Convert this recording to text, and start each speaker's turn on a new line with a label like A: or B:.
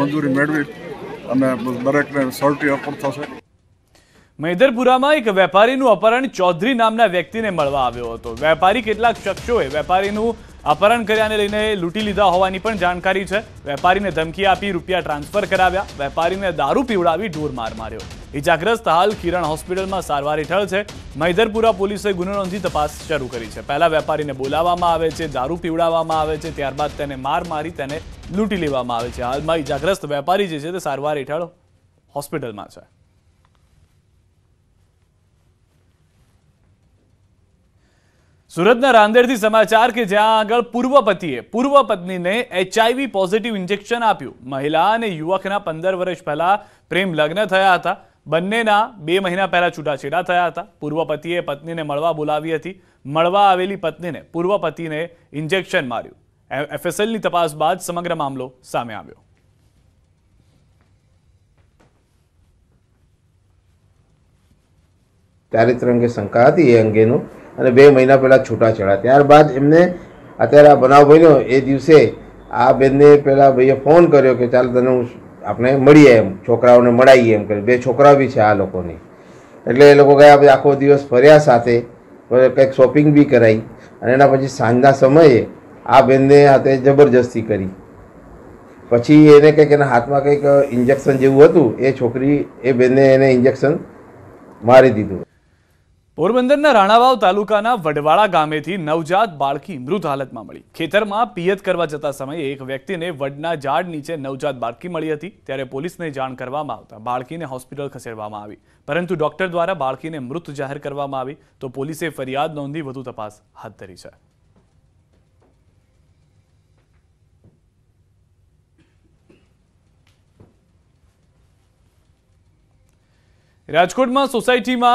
A: મંજૂરી મેળવી અને દરેકને સર્ટી અર્પણ થશે મૈદરપુરામાં એક વેપારીનું અપહરણ ચૌધરી નામના વ્યક્તિને મળવા આવ્યો હતો વેપારી કેટલાક શખ્સોએ વેપારીનું અપહરણ કર્યાને લઈને લૂંટી લીધા હોવાની પણ જાણકારી છે વેપારીને ધમકી આપી રૂપિયા ટ્રાન્સફર કરાવ્યા વેપારીને દારૂ પીવડાવી ઢોર માર માર્યો ઇજાગ્રસ્ત હાલ કિરણ હોસ્પિટલમાં સારવાર હેઠળ છે મૈધરપુરા પોલીસે ગુનો નોંધી તપાસ શરૂ કરી છે પહેલા વેપારીને બોલાવવામાં આવે છે દારૂ પીવડાવવામાં આવે છે ત્યારબાદ તેને માર મારી તેને લૂંટી લેવામાં આવે છે હાલમાં ઇજાગ્રસ્ત વેપારી જે છે તે સારવાર હેઠળ હોસ્પિટલમાં છે સુરતના રાંદેરથી સમાચાર કે જ્યાં આગળ પૂર્વ પતિએ પૂર્વ પત્નીને એચઆઈવી પોઝિટિવ ઇન્જેક્શન આપ્યું મહિલા અને યુવકના પંદર વર્ષ પહેલા પ્રેમ લગ્ન થયા હતા બંનેના બે મહિના પહેલા છૂટાછેડા થયા હતા પૂર્વ પતિએ પત્નીને મળવા બોલાવી હતી મળવા આવેલી પત્નીને પૂર્વ પતિને ઇન્જેક્શન માર્યું એફએસએલની તપાસ બાદ સમગ્ર મામલો સામે આવ્યો
B: ચારિત્ર અંગે શંકા હતી એ અંગેનું અને બે મહિના પહેલા છૂટાછેડા ત્યારબાદ એમને અત્યારે આ બનાવ બન્યો એ દિવસે આ બેનને પહેલાં ભાઈએ ફોન કર્યો કે ચાલ તને હું આપણે મળીએ એમ છોકરાઓને મળાવીએ એમ કરી બે છોકરા બી છે આ લોકોની એટલે એ લોકો ગયા પછી આખો દિવસ ફર્યા સાથે કંઈક શોપિંગ બી કરાવી અને એના પછી સાંજના સમયે આ બેનને હાથે જબરજસ્તી કરી પછી એને કંઈક એના હાથમાં કંઈક ઇન્જેક્શન જેવું હતું એ છોકરી એ બેનને એને ઇન્જેક્શન મારી દીધું
A: પોરબંદરના રાણાવાવ તાલુકાના વડવાળા ગામેથી નવજાત બાળકી મૃત હાલતમાં મળી ખેતરમાં પિયત કરવા જતા સમયે એક વ્યક્તિને વડના ઝાડ નીચે નવજાત બાળકી મળી હતી ત્યારે પોલીસને જાણ કરવામાં આવતા બાળકીને હોસ્પિટલ ખસેડવામાં આવી પરંતુ ડોક્ટર દ્વારા બાળકીને મૃત જાહેર કરવામાં આવી તો પોલીસે ફરિયાદ નોંધી વધુ તપાસ હાથ ધરી છે રાજકોટમાં સોસાયટીમાં